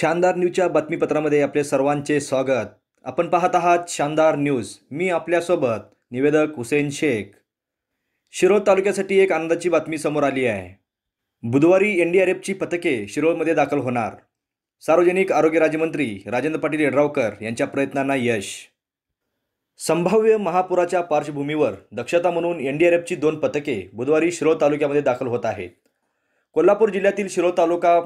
शानदार न्यूजच्या बातमीपत्रामध्ये आपले सर्वांचे स्वागत आपण पाहत आहात शानदार न्यूज मी आपल्यासोबत निवेदक हुसेन शेख शिरोळ तालुक्यासाठी एक आनंदाची बातमी समोर आली आहे बुधवारी एन डी आर एफची पथके शिरोळमध्ये दाखल होणार सार्वजनिक आरोग्य राज्यमंत्री राजेंद्र पाटील यड्रावकर यांच्या प्रयत्नांना यश संभाव्य महापुराच्या पार्श्वभूमीवर दक्षता म्हणून एन डी आर एफची दोन पथके बुधवारी शिरोळ तालुक्यामध्ये दाखल होत आहेत कोल्हापूर जिल्ह्यातील शिरोळ तालुका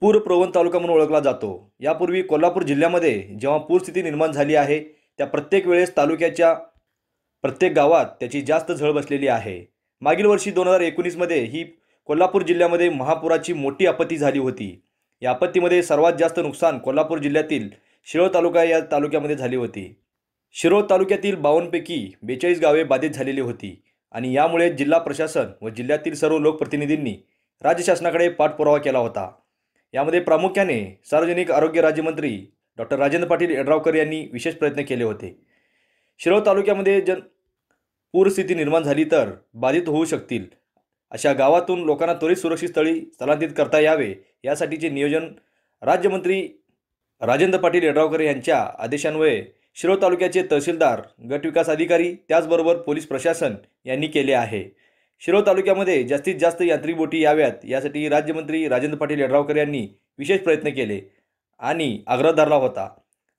पूर प्रवण तालुका म्हणून ओळखला जातो यापूर्वी कोल्हापूर जिल्ह्यामध्ये जेव्हा पूरस्थिती निर्माण झाली आहे त्या प्रत्येक वेळेस तालुक्याच्या प्रत्येक गावात त्याची जास्त झळ बसलेली आहे मागील वर्षी दोन हजार एकोणीसमध्ये ही कोल्हापूर जिल्ह्यामध्ये महापुराची मोठी आपत्ती झाली होती या आपत्तीमध्ये सर्वात जास्त नुकसान कोल्हापूर जिल्ह्यातील शिरोळ तालुका या तालुक्यामध्ये झाली होती शिरोळ तालुक्यातील बावनपैकी बेचाळीस गावे बाधित झालेली होती आणि यामुळे जिल्हा प्रशासन व जिल्ह्यातील सर्व लोकप्रतिनिधींनी राज्य शासनाकडे पाठपुरावा केला होता यामध्ये प्रामुख्याने सार्वजनिक आरोग्य राज्यमंत्री डॉक्टर राजेंद्र पाटील यड्रावकर यांनी विशेष प्रयत्न केले होते शिरोळ तालुक्यामध्ये जन पूरस्थिती निर्माण झाली तर बाधित होऊ शकतील अशा गावातून लोकांना त्वरित सुरक्षित स्थळी स्थलांतरित करता यावे यासाठीचे नियोजन राज्यमंत्री राजेंद्र पाटील यड्रावकर यांच्या आदेशान्वये शिरोळ तालुक्याचे तहसीलदार गटविकास अधिकारी त्याचबरोबर पोलीस प्रशासन यांनी केले आहे शिरो तालुक्यामध्ये जास्तीत जास्त यांत्रिक बोटी याव्यात यासाठी राज्यमंत्री राजेंद्र पाटील यड्रावकर यांनी विशेष प्रयत्न केले आणि आग्रह धरला होता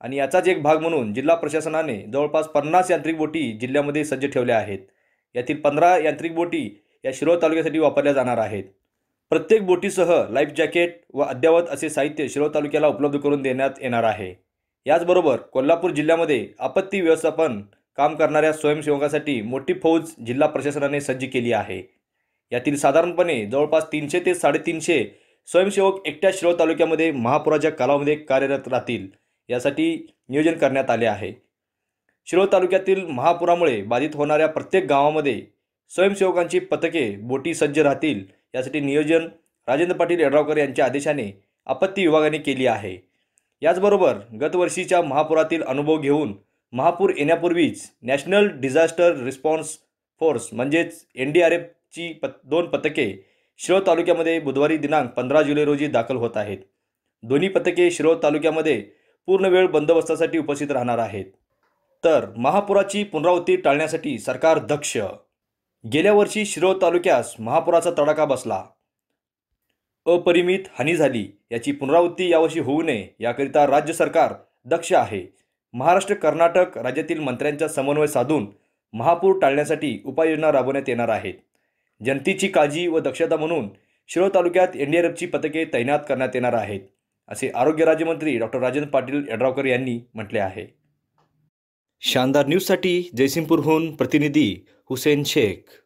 आणि याचाच एक भाग म्हणून जिल्हा प्रशासनाने जवळपास पन्नास यांत्रिक बोटी जिल्ह्यामध्ये सज्ज ठेवल्या आहेत यातील पंधरा यांत्रिक बोटी या शिरोळ तालुक्यासाठी वापरल्या जाणार आहेत प्रत्येक बोटीसह लाईफ जॅकेट व अद्यावत असे साहित्य शिरोळ तालुक्याला उपलब्ध करून देण्यात येणार आहे याचबरोबर कोल्हापूर जिल्ह्यामध्ये आपत्ती व्यवस्थापन काम करणाऱ्या स्वयंसेवकासाठी मोठी फौज जिल्हा प्रशासनाने सज्ज केली आहे यातील साधारणपणे जवळपास तीनशे ते साडेतीनशे स्वयंसेवक एकट्या शिरोळ तालुक्यामध्ये महापुराच्या कालावमध्ये कार्यरत राहतील यासाठी नियोजन करण्यात आले आहे शिरोळ तालुक्यातील महापुरामुळे बाधित होणाऱ्या प्रत्येक गावामध्ये स्वयंसेवकांची पथके बोटी सज्ज राहतील यासाठी नियोजन राजेंद्र पाटील यड्रावकर यांच्या आदेशाने आपत्ती विभागाने केली आहे याचबरोबर गतवर्षीच्या महापुरातील अनुभव घेऊन महापूर येण्यापूर्वीच नॅशनल डिझास्टर रिस्पॉन्स फोर्स म्हणजेच एन डी आर एफची प दोन पथके शिरोळ तालुक्यामध्ये बुधवारी दिनांक पंधरा जुलै रोजी दाखल होत आहेत दोन्ही पथके शिरोळ तालुक्यामध्ये पूर्ण वेळ बंदोबस्तासाठी उपस्थित राहणार आहेत तर महापुराची पुनरावृत्ती टाळण्यासाठी सरकार दक्ष गेल्या वर्षी शिरोळ तालुक्यास महापुराचा तडाखा बसला अपरिमित हानी झाली याची पुनरावृत्ती यावर्षी होऊ नये याकरिता राज्य सरकार दक्ष आहे महाराष्ट्र कर्नाटक राज्यातील मंत्र्यांचा समन्वय साधून महापूर टाळण्यासाठी उपाययोजना राबवण्यात येणार आहे जनतेची काळजी व दक्षता म्हणून शिरो तालुक्यात एन डी आर एफची पथके तैनात करण्यात येणार आहेत असे आरोग्य राज्यमंत्री डॉक्टर राजेंद्र पाटील यड्रावकर यांनी म्हटले आहे शानदार न्यूजसाठी जयसिंगपूरहून प्रतिनिधी हुसेन शेख